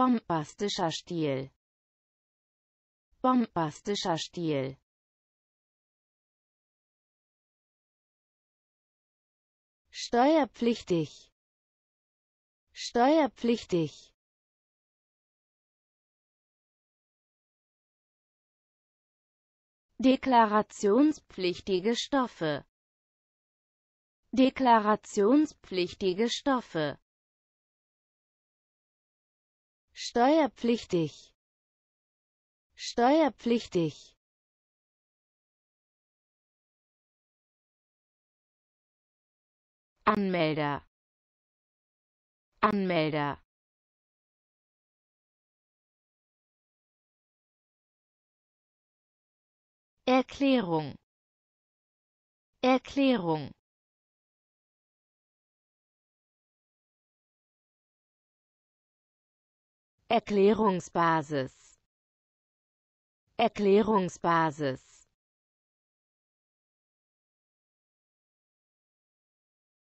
bombastischer Stil bombastischer Stil steuerpflichtig steuerpflichtig deklarationspflichtige Stoffe deklarationspflichtige Stoffe steuerpflichtig steuerpflichtig Anmelder Anmelder Erklärung Erklärung Erklärungsbasis Erklärungsbasis